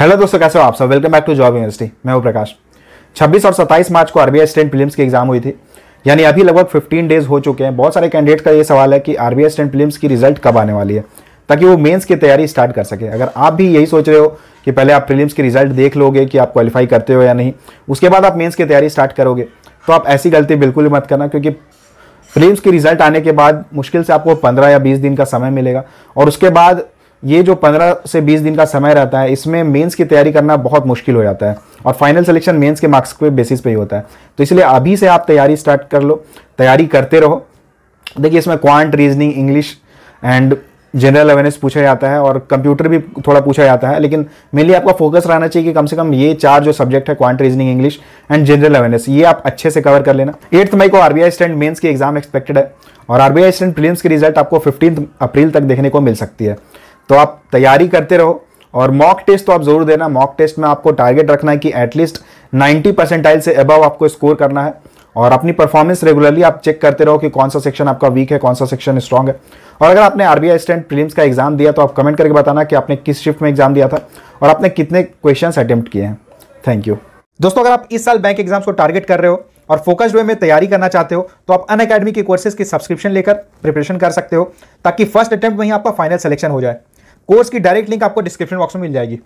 hello दोस्तों कैसे हो आप सब welcome back to job university मैं हूं प्रकाश 26 और 27 मार्च को आरबीआई स्टैंड प्रीलिम्स की एग्जाम हुई थी यानी अभी लगभग 15 डेज हो चुके हैं बहुत सारे कैंडिडेट का ये सवाल है कि आरबीआई स्टैंड प्रीलिम्स की रिजल्ट कब आने वाली है ताकि वो मेंस की तैयारी स्टार्ट कर सके अगर आप भी यही सोच रहे हो कि पहले आप प्रीलिम्स की रिजल्ट देख लोगे कि आप क्वालिफाई करते हो या नहीं उसके बाद आप मेन्स की तैयारी स्टार्ट करोगे तो आप ऐसी गलती बिल्कुल ही मत करना क्योंकि फिल्म की रिजल्ट आने के बाद मुश्किल से आपको 15 या 20 दिन का समय मिलेगा और उसके बाद ये जो 15 से 20 दिन का समय रहता है इसमें मेंस की तैयारी करना बहुत मुश्किल हो जाता है और फाइनल सिलेक्शन मेंस के मार्क्स के बेसिस पे ही होता है तो इसलिए अभी से आप तैयारी स्टार्ट कर लो तैयारी करते रहो देखिए इसमें quant reasoning English and general awareness पूछा जाता है और कंप्यूटर भी थोड़ा पूछा जाता है लेकिन मेनली आपका फोकस रहना चाहिए कि कम से कम ये चार जो सब्जेक्ट है quant reasoning English and general awareness ये आप अच्छे से कवर कर लेना एट्थ मई को आरबीआई स्टैंड मेंस की एग्जाम एक्सपेक्टेड है और आरबीआई स्टैंड प्रीलिम्स की रिजल्ट आपको फिफ्टीन अप्रैल तक देखने को मिल सकती है तो आप तैयारी करते रहो और मॉक टेस्ट तो आप जरूर देना मॉक टेस्ट में आपको टारगेट रखना है कि एटलीस्ट 90 परसेंटाइल से अबव आपको स्कोर करना है और अपनी परफॉर्मेंस रेगुलरली आप चेक करते रहो कि कौन सा सेक्शन आपका वीक है कौन सा सेक्शन स्ट्रॉग है और अगर आपने आरबीआई स्टैंड प्रीलिम्स का एग्जाम दिया तो आप कमेंट करके बताना कि आपने किस शिफ्ट में एग्जाम दिया था और आपने कितने क्वेश्चन अटैम्प्ट किए हैं थैंक यू दोस्तों अगर आप इस साल बैंक एग्जाम्स को टारगेट कर रहे हो और फोकस्ड वे में तैयारी करना चाहते हो तो आप अन अकेडमी के कोर्सेज की सब्सक्रिप्शन लेकर प्रिपरेशन कर सकते हो ताकि फर्स्ट अटेम्प्ट में ही आपका फाइनल सिलेक्शन हो जाए कोर्स की डायरेक्ट लिंक आपको डिस्क्रिप्शन बॉक्स में मिल जाएगी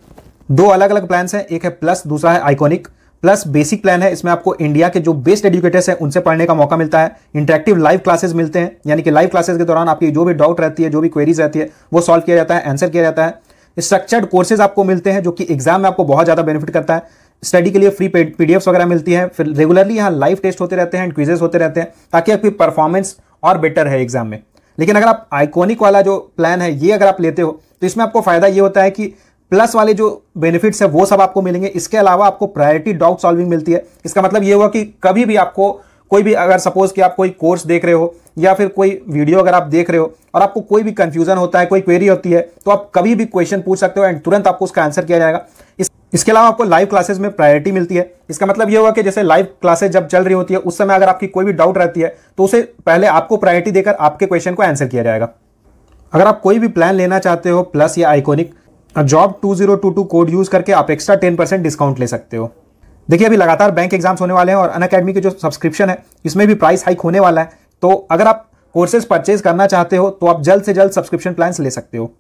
दो अलग अलग प्लान है एक है प्लस दूसरा है आइकोनिक प्लस बेसिक प्लान है इसमें आपको इंडिया के जो बेस्ट एजुकेटर्स हैं उनसे पढ़ने का मौका मिलता है इंटरेक्टिव लाइव क्लासेस मिलते हैं यानी कि लाइव क्लासेस के दौरान आपकी जो भी डाउट रहती है जो भी क्वेरीज रहती है वो सॉल्व किया जाता है आंसर किया जाता है स्ट्रक्चर्ड कोर्सेज आपको मिलते हैं जो कि एग्जाम में आपको बहुत ज़्यादा बेनिफिट करता है स्टडी के लिए फ्री पीडीएफ वगैरह मिलती है फिर रेगुलरली यहाँ लाइव टेस्ट होते रहते हैं एंड क्विजेस होते रहते हैं ताकि आपकी परफॉर्मेंस और बेटर है एग्जाम में लेकिन अगर आप आइकॉनिक वाला जो प्लान है ये अगर आप लेते हो तो इसमें आपको फायदा ये होता है कि प्लस वाले जो बेनिफिट्स है वो सब आपको मिलेंगे इसके अलावा आपको प्रायोरिटी डाउट सॉल्विंग मिलती है इसका मतलब ये हुआ कि कभी भी आपको कोई भी अगर सपोज कि आप कोई कोर्स देख रहे हो या फिर कोई वीडियो अगर आप देख रहे हो और आपको कोई भी कंफ्यूजन होता है कोई क्वेरी होती है तो आप कभी भी क्वेश्चन पूछ सकते हो एंड तुरंत आपको उसका आंसर किया जाएगा इस इसके अलावा आपको लाइव क्लासेस में प्रायोरिटी मिलती है इसका मतलब ये हुआ कि जैसे लाइव क्लासेस जब चल रही होती है उस समय अगर आपकी कोई भी डाउट रहती है तो उसे पहले आपको प्रायोरिटी देकर आपके क्वेश्चन को आंसर किया जाएगा अगर आप कोई भी प्लान लेना चाहते हो प्लस या iconic job to code use करके आप एक्स्ट्रा टेन डिस्काउंट ले सकते हो देखिए अभी लगातार बैंक एग्जाम्स होने वाले हैं और अन अकेडमी के जो सब्सक्रिप्शन है इसमें भी प्राइस हाइक होने वाला है तो अगर आप कोर्सेज परचेज करना चाहते हो तो आप जल्द से जल्द सब्सक्रिप्शन प्लान्स ले सकते हो